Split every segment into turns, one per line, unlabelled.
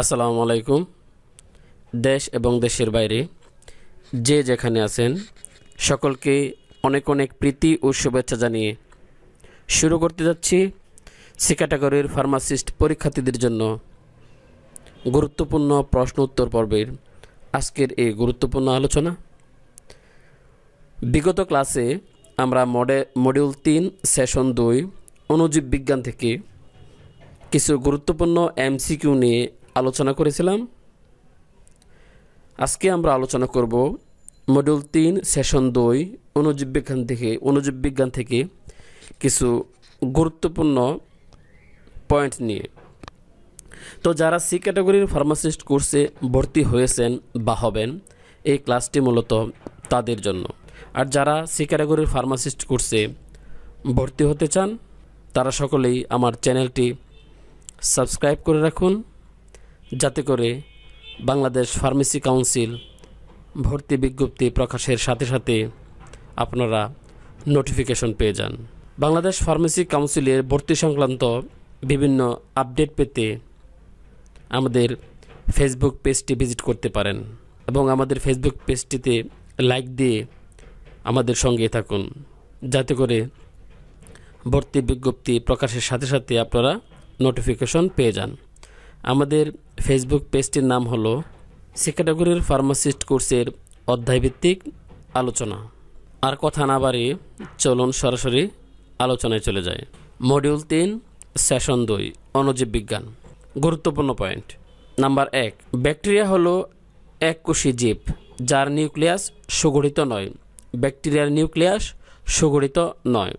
আসসালামু আলাইকুম দেশ এবং দেশের বাইরে যে যেখানে আছেন সকলকে অনেক অনেক প্রীতি ও শুভেচ্ছা জানিয়ে শুরু করতে যাচ্ছি সি ক্যাটাগরির ফার্মাসিস্ট পরীক্ষার্থীদের জন্য গুরুত্বপূর্ণ প্রশ্ন উত্তর পর্বের আজকের এই গুরুত্বপূর্ণ আলোচনা বিগত ক্লাসে আমরা মডে মডিউল তিন সেশন দুই অনুজীব বিজ্ঞান থেকে কিছু গুরুত্বপূর্ণ এমসিকিউ নিয়ে আলোচনা করেছিলাম আজকে আমরা আলোচনা করব মডিউল তিন সেশন দুই অনুজীব বিজ্ঞান থেকে অনুজীব বিজ্ঞান থেকে কিছু গুরুত্বপূর্ণ পয়েন্ট নিয়ে তো যারা সি ক্যাটাগরির ফার্মাসিস্ট কোর্সে ভর্তি হয়েছেন বা হবেন এই ক্লাসটি মূলত তাদের জন্য আর যারা সি ক্যাটাগরির ফার্মাসিস্ট কোর্সে ভর্তি হতে চান তারা সকলেই আমার চ্যানেলটি সাবস্ক্রাইব করে রাখুন যাতে করে বাংলাদেশ ফার্মেসি কাউন্সিল ভর্তি বিজ্ঞপ্তি প্রকাশের সাথে সাথে আপনারা নোটিফিকেশন পেয়ে যান বাংলাদেশ ফার্মেসি কাউন্সিলের ভর্তি সংক্রান্ত বিভিন্ন আপডেট পেতে আমাদের ফেসবুক পেজটি ভিজিট করতে পারেন এবং আমাদের ফেসবুক পেজটিতে লাইক দিয়ে আমাদের সঙ্গে থাকুন যাতে করে ভর্তি বিজ্ঞপ্তি প্রকাশের সাথে সাথে আপনারা নোটিফিকেশন পেয়ে যান আমাদের ফেসবুক পেজটির নাম হলো ক্যাটাগরির ফার্মাসিস্ট কোর্সের অধ্যায়ভিত্তিক আলোচনা আর কথা না বাড়িয়ে চলুন সরাসরি আলোচনায় চলে যায় মডিউল তিন সেশন দুই অণুজীব বিজ্ঞান গুরুত্বপূর্ণ পয়েন্ট নাম্বার এক ব্যাকটেরিয়া হলো কোষি জীব যার নিউক্লিয়াস সুগঠিত নয় ব্যাকটেরিয়ার নিউক্লিয়াস সুগঠিত নয়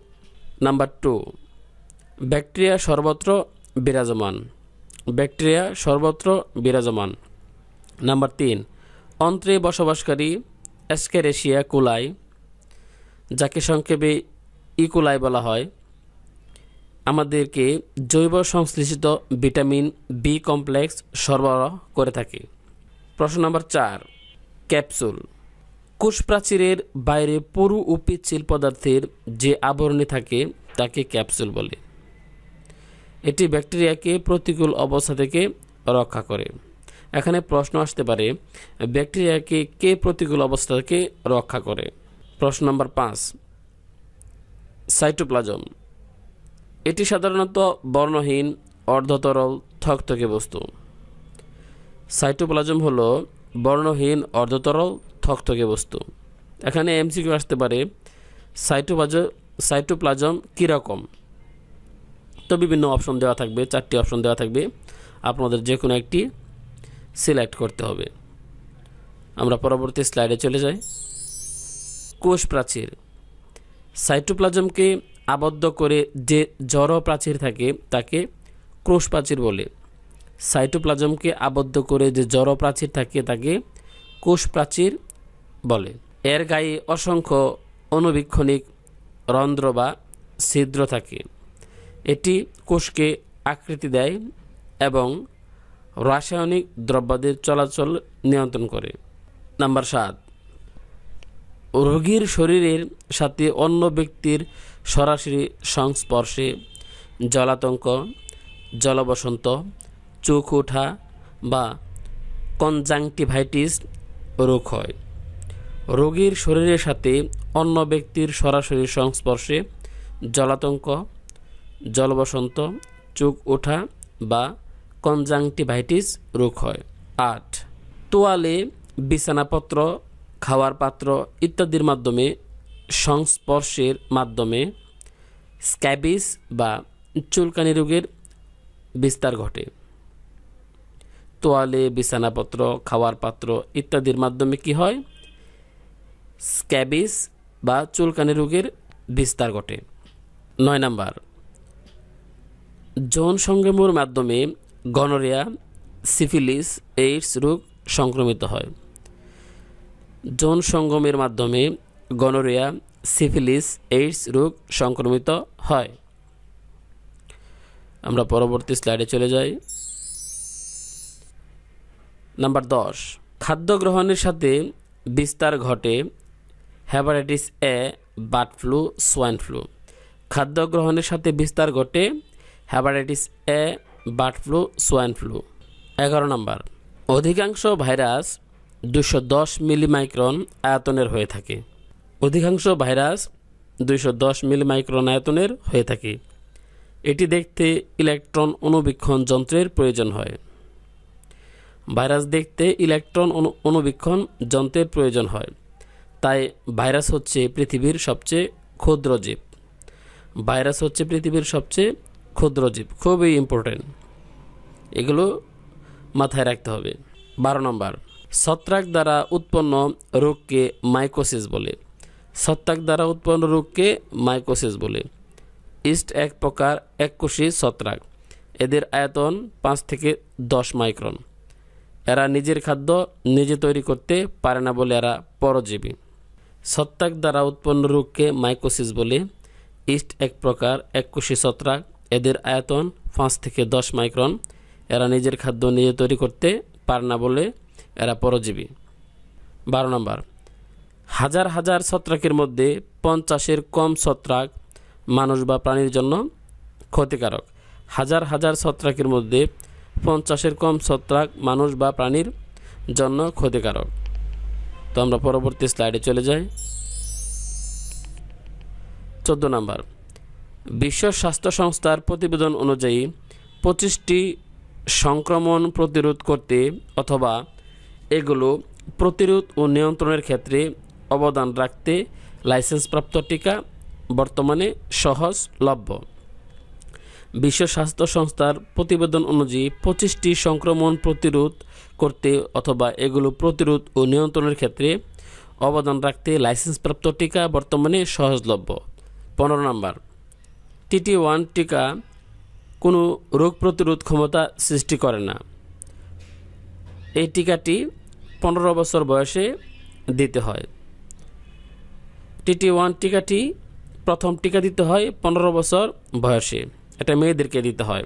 নাম্বার টু ব্যাকটেরিয়া সর্বত্র বিরাজমান ব্যাকটেরিয়া সর্বত্র বিরাজমান নাম্বার তিন অন্ত্রে বসবাসকারী অ্যাসকেরেশিয়া কুলাই যাকে সংক্ষেপে ইকুলাই বলা হয় আমাদেরকে জৈব সংশ্লেষিত ভিটামিন বি কমপ্লেক্স সরবরাহ করে থাকে প্রশ্ন নম্বর চার ক্যাপসুল কোষপ্রাচীরের বাইরে পুরু ও পিচ্ছিল পদার্থের যে আবরণে থাকে তাকে ক্যাপসুল বলে এটি ব্যাকটেরিয়াকে প্রতিকূল অবস্থা থেকে রক্ষা করে এখানে প্রশ্ন আসতে পারে ব্যাকটেরিয়াকে কে প্রতিকূল অবস্থা থেকে রক্ষা করে প্রশ্ন নম্বর পাঁচ সাইটোপ্লাজম এটি সাধারণত বর্ণহীন অর্ধতরল থকথকে বস্তু সাইটোপ্লাজম হল বর্ণহীন অর্ধতরল থকথকে বস্তু এখানে এমসিকিউ আসতে পারে সাইটোপ্লাজম সাইটোপ্লাজম কীরকম তো বিভিন্ন অপশন দেওয়া থাকবে চারটি অপশন দেওয়া থাকবে আপনাদের যে কোনো একটি সিলেক্ট করতে হবে আমরা পরবর্তী স্লাইডে চলে যাই কোষ প্রাচীর সাইটোপ্লাজমকে আবদ্ধ করে যে জড় প্রাচীর থাকে তাকে ক্রোশ প্রাচীর বলে সাইটোপ্লাজমকে আবদ্ধ করে যে জড় প্রাচীর থাকে তাকে কোষ প্রাচীর বলে এর গায়ে অসংখ্য অনুবীক্ষণিক রন্ধ্র বা ছিদ্র থাকে এটি কোষকে আকৃতি দেয় এবং রাসায়নিক দ্রব্যাদির চলাচল নিয়ন্ত্রণ করে নাম্বার সাত রোগীর শরীরের সাথে অন্য ব্যক্তির সরাসরি সংস্পর্শে জলাতঙ্ক জলবসন্ত চোখ ওঠা বা কনজাংটিভাইটিস রোগ হয় রোগীর শরীরের সাথে অন্য ব্যক্তির সরাসরি সংস্পর্শে জলাতঙ্ক জলবসন্ত চোখ ওঠা বা কনজাংটিভাইটিস রোগ হয় আট তোয়ালে বিছানাপত্র খাওয়ার পাত্র ইত্যাদির মাধ্যমে সংস্পর্শের মাধ্যমে স্ক্যাবিস বা চুলকানি রোগের বিস্তার ঘটে তোয়ালে বিছানাপত্র খাওয়ার পাত্র ইত্যাদির মাধ্যমে কি হয় স্ক্যাবিস বা চুলকানি রোগের বিস্তার ঘটে নয় নাম্বার যৌন সংগ্রামের মাধ্যমে গনোরিয়া সিফিলিস এইডস রোগ সংক্রমিত হয় যৌন সঙ্গমের মাধ্যমে গনোরিয়া সিফিলিস এইডস রোগ সংক্রমিত হয় আমরা পরবর্তী স্লাইডে চলে যাই নাম্বার দশ খাদ্য গ্রহণের সাথে বিস্তার ঘটে hepatitis A bird flu swine flu খাদ্য গ্রহণের সাথে বিস্তার ঘটে hepatitis A bird flu swine flu এগারো নম্বর অধিকাংশ ভাইরাস দুশো দশ মিলিমাইক্রন আয়তনের হয়ে থাকে অধিকাংশ ভাইরাস দুইশো দশ মিলিমাইক্রন আয়তনের হয়ে থাকে এটি দেখতে ইলেকট্রন অনুবীক্ষণ যন্ত্রের প্রয়োজন হয় ভাইরাস দেখতে ইলেকট্রন অনুবীক্ষণ যন্ত্রের প্রয়োজন হয় তাই ভাইরাস হচ্ছে পৃথিবীর সবচেয়ে ক্ষুদ্র জীব ভাইরাস হচ্ছে পৃথিবীর সবচেয়ে ক্ষুদ্র জীব খুবই ইম্পর্টেন্ট এগুলো মাথায় রাখতে হবে বারো নম্বর ছত্রাক দ্বারা উৎপন্ন রোগকে মাইকোসিস বলে ছত্রাক দ্বারা উৎপন্ন রোগকে মাইকোসিস বলে ইস্ট এক প্রকার এককোষী ছত্রাক এদের আয়তন পাঁচ থেকে দশ মাইক্রন এরা নিজের খাদ্য নিজে তৈরি করতে পারে না বলে এরা পরজীবী ছত্রাক দ্বারা উৎপন্ন রোগকে মাইকোসিস বলে ইস্ট এক প্রকার এককোষী ছত্রাক এদের আয়তন পাঁচ থেকে দশ মাইক্রন এরা নিজের খাদ্য নিজে তৈরি করতে পারে না বলে এরা পরজীবী বারো নম্বর হাজার হাজার ছত্রাকের মধ্যে পঞ্চাশের কম ছত্রাক মানুষ বা প্রাণীর জন্য ক্ষতিকারক হাজার হাজার ছত্রাকের মধ্যে পঞ্চাশের কম ছত্রাক মানুষ বা প্রাণীর জন্য ক্ষতিকারক তো আমরা পরবর্তী স্লাইডে চলে যাই চোদ্দ নম্বর বিশ্ব স্বাস্থ্য সংস্থার প্রতিবেদন অনুযায়ী পঁচিশটি সংক্রমণ প্রতিরোধ করতে অথবা এগুলো প্রতিরোধ ও নিয়ন্ত্রণের ক্ষেত্রে অবদান রাখতে লাইসেন্সপ্রাপ্ত টিকা বর্তমানে সহজলভ্য বিশ্ব স্বাস্থ্য সংস্থার প্রতিবেদন অনুযায়ী পঁচিশটি সংক্রমণ প্রতিরোধ করতে অথবা এগুলো প্রতিরোধ ও নিয়ন্ত্রণের ক্ষেত্রে অবদান রাখতে লাইসেন্সপ্রাপ্ত টিকা বর্তমানে সহজলভ্য পনেরো নম্বর টিটি ওয়ান টিকা কোনো রোগ প্রতিরোধ ক্ষমতা সৃষ্টি করে না এই টিকাটি পনেরো বছর বয়সে দিতে হয় টিটি ওয়ান টিকাটি প্রথম টিকা দিতে হয় পনেরো বছর বয়সে এটা মেয়েদেরকে দিতে হয়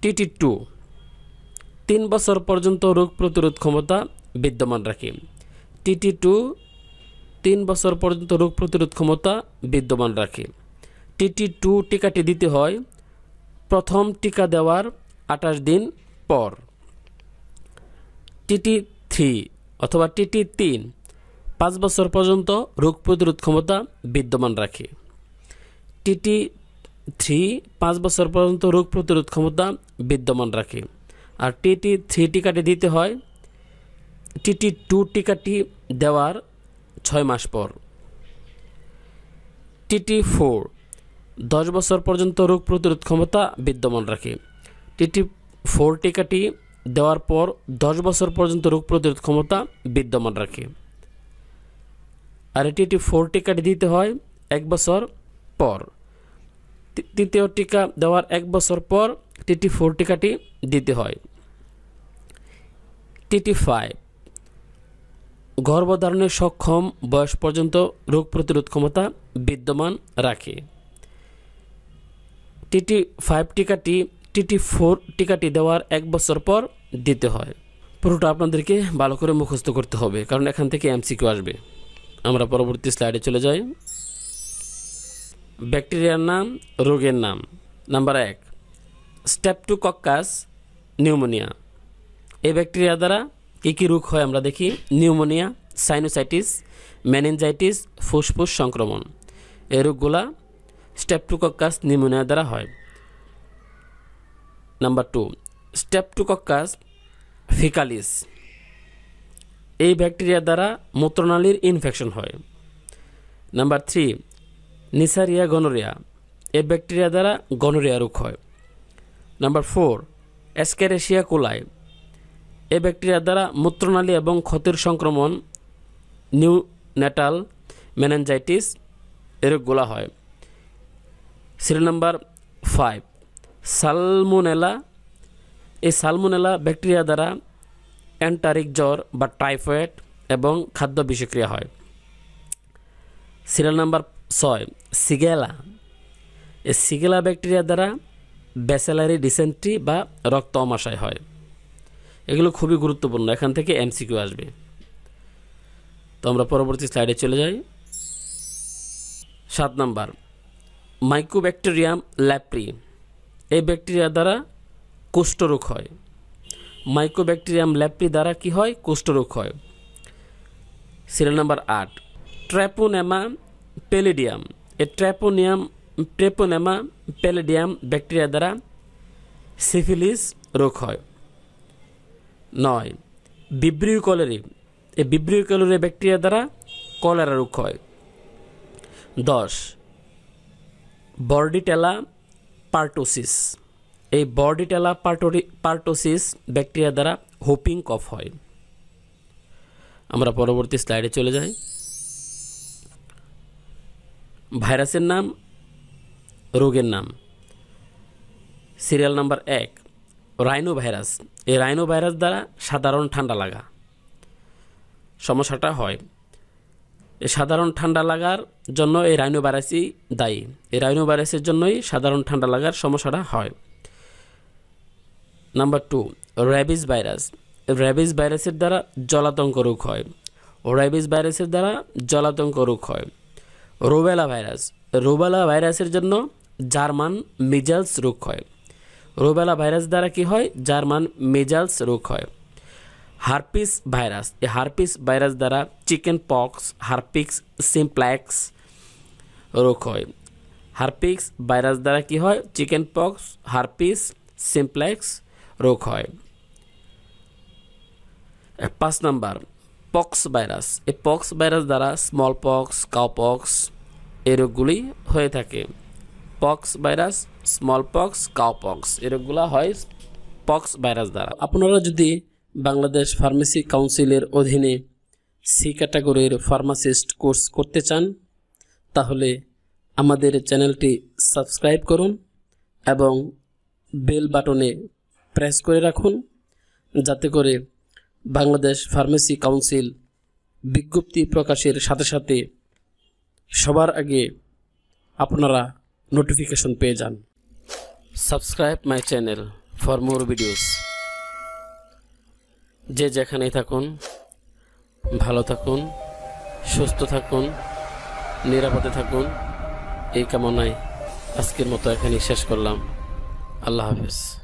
টিটি টু তিন বছর পর্যন্ত রোগ প্রতিরোধ ক্ষমতা বিদ্যমান রাখে টিটি টু তিন বছর পর্যন্ত রোগ প্রতিরোধ ক্ষমতা বিদ্যমান রাখে টিটি টু টিকাটি দিতে হয় প্রথম টিকা দেওয়ার আঠাশ দিন পর টিটি থ্রি অথবা টিটি তিন পাঁচ বছর পর্যন্ত রোগ প্রতিরোধ ক্ষমতা বিদ্যমান রাখে টিটি থ্রি পাঁচ বছর পর্যন্ত রোগ প্রতিরোধ ক্ষমতা বিদ্যমান রাখে আর টিটি থ্রি টিকাটি দিতে হয় টিটি টু টিকাটি দেওয়ার ছয় মাস পর টিটি ফোর দশ বছর পর্যন্ত রোগ প্রতিরোধ ক্ষমতা বিদ্যমান রাখে টিটি ফোর টিকাটি দেওয়ার পর দশ বছর পর্যন্ত রোগ প্রতিরোধ ক্ষমতা বিদ্যমান রাখে আর টিটি ফোর টিকাটি দিতে হয় এক বছর পর তৃতীয় টিকা দেওয়ার এক বছর পর টিটি ফোর টিকাটি দিতে হয় টিটি ফাইভ গর্ভধারণে সক্ষম বয়স পর্যন্ত রোগ প্রতিরোধ ক্ষমতা বিদ্যমান রাখে টিটি ফাইভ টিকাটি টিটি ফোর টিকাটি দেওয়ার এক বছর পর দিতে হয় পুরোটা আপনাদেরকে ভালো করে মুখস্থ করতে হবে কারণ এখান থেকে এমসিকিউ আসবে আমরা পরবর্তী স্লাইডে চলে যাই ব্যাকটেরিয়ার নাম রোগের নাম নাম্বার এক কক্কাস নিউমোনিয়া এই ব্যাকটেরিয়া দ্বারা কী কী রোগ হয় আমরা দেখি নিউমোনিয়া সাইনোসাইটিস ম্যানেঞ্জাইটিস ফুসফুস সংক্রমণ এই রোগগুলা স্ট্যাপটুকক্কাস নিউমোনিয়া দ্বারা হয় নাম্বার টু স্ট্যাপটুকক্কাস ফিকালিস এই ব্যাকটেরিয়া দ্বারা মূত্রনালীর ইনফেকশন হয় নাম্বার থ্রি নিসারিয়া গনোরিয়া এ ব্যাকটেরিয়া দ্বারা গনোরিয়া রোগ হয় নাম্বার ফোর অ্যাসক্যারেশিয়া কোলায় এ ব্যাকটেরিয়ার দ্বারা মূত্রনালী এবং ক্ষতির সংক্রমণ নিউ ন্যাটাল মেনেঞ্জাইটিস এ রোগগুলা হয় সিরি নাম্বার ফাইভ সালমোনেলা এই সালমোনেলা ব্যাকটেরিয়া দ্বারা অ্যান্টারিক জ্বর বা টাইফয়েড এবং খাদ্য বিষক্রিয়া হয় সিরিয়াল নাম্বার ছয় সিগেলা এই সিগেলা ব্যাকটেরিয়া দ্বারা ব্যাসেলারি ডিসেন্ট্রি বা রক্ত অমাশায় হয় এগুলো খুবই গুরুত্বপূর্ণ এখান থেকে এমসিকিউ আসবে তো আমরা পরবর্তী স্লাইডে চলে যাই সাত নাম্বার মাইক্রোব্যাকটেরিয়াম ল্যাপ্রি এই ব্যাকটেরিয়া দ্বারা কুষ্ঠরোগ হয় মাইক্রোব্যাকটেরিয়াম ল্যাপ্রি দ্বারা কি হয় কুষ্ঠরোগ হয় সিরিয়াল নাম্বার আট ট্র্যাপোনেমা পেলেডিয়াম এ ট্র্যাপোনিয়াম ট্রেপোনেমা পেলেডিয়াম ব্যাকটেরিয়া দ্বারা সিফিলিস রোগ হয় নয় বিব্রিউ কলেরি এই বিব্রিউ কলেরি ব্যাকটেরিয়া দ্বারা কলেরা রোগ হয় দশ বর্ডিটেলা পার্টোসিস এই বর্ডিটেলা পার্টোরি পার্টোসিস ব্যাকটেরিয়া দ্বারা হোপিং কফ হয় আমরা পরবর্তী স্লাইডে চলে যাই ভাইরাসের নাম রোগের নাম সিরিয়াল নাম্বার এক রাইনো ভাইরাস এই রাইনো ভাইরাস দ্বারা সাধারণ ঠান্ডা লাগা সমস্যাটা হয় এই সাধারণ ঠান্ডা লাগার জন্য এই রাইনো ভাইরাসই দায়ী এই রাইনো ভাইরাসের জন্যই সাধারণ ঠান্ডা লাগার সমস্যাটা হয় number two rabies virus rabies ভাইরাসের দ্বারা জলাতঙ্ক রোগ হয় র্যাবিস ভাইরাসের দ্বারা জলাতঙ্ক রোগ হয় রোবেলা ভাইরাস রোবেলা ভাইরাসের জন্য জার্মান মিজালস রোগ হয় রোবেলা ভাইরাস দ্বারা কি হয় জার্মান মেজালস রোগ হয় হারপিস ভাইরাস এই হারপিস ভাইরাস দ্বারা চিকেন পক্স হারপিক্স সিমপ্ল্যাক্স রোগ হয় হারপিক্স ভাইরাস দ্বারা কি হয় চিকেন পক্স হারপিস সিমপ্লেক্স রোগ হয় পাঁচ নাম্বার পক্স ভাইরাস এই পক্স ভাইরাস দ্বারা স্মল পক্স কাউপক্স এই রোগগুলি হয়ে থাকে pox virus smallpox cowpox এরকমগুলো হয় পক্স ভাইরাস দ্বারা আপনারা যদি বাংলাদেশ ফার্মেসি কাউন্সিলের অধীনে সি ক্যাটাগরির ফার্মাসিস্ট কোর্স করতে চান তাহলে আমাদের চ্যানেলটি সাবস্ক্রাইব করুন এবং বেল বাটনে প্রেস করে রাখুন যাতে করে বাংলাদেশ ফার্মেসি কাউন্সিল বিজ্ঞপ্তি প্রকাশের সাথে সাথে সবার আগে আপনারা নোটিফিকেশন পেয়ে যান subscribe my channel for more videos যে যেখানেই থাকুন ভালো থাকুন সুস্থ থাকুন নিরাপদে থাকুন এই কামনায় আজকের মতো এখানেই শেষ করলাম আল্লাহ হাফিজ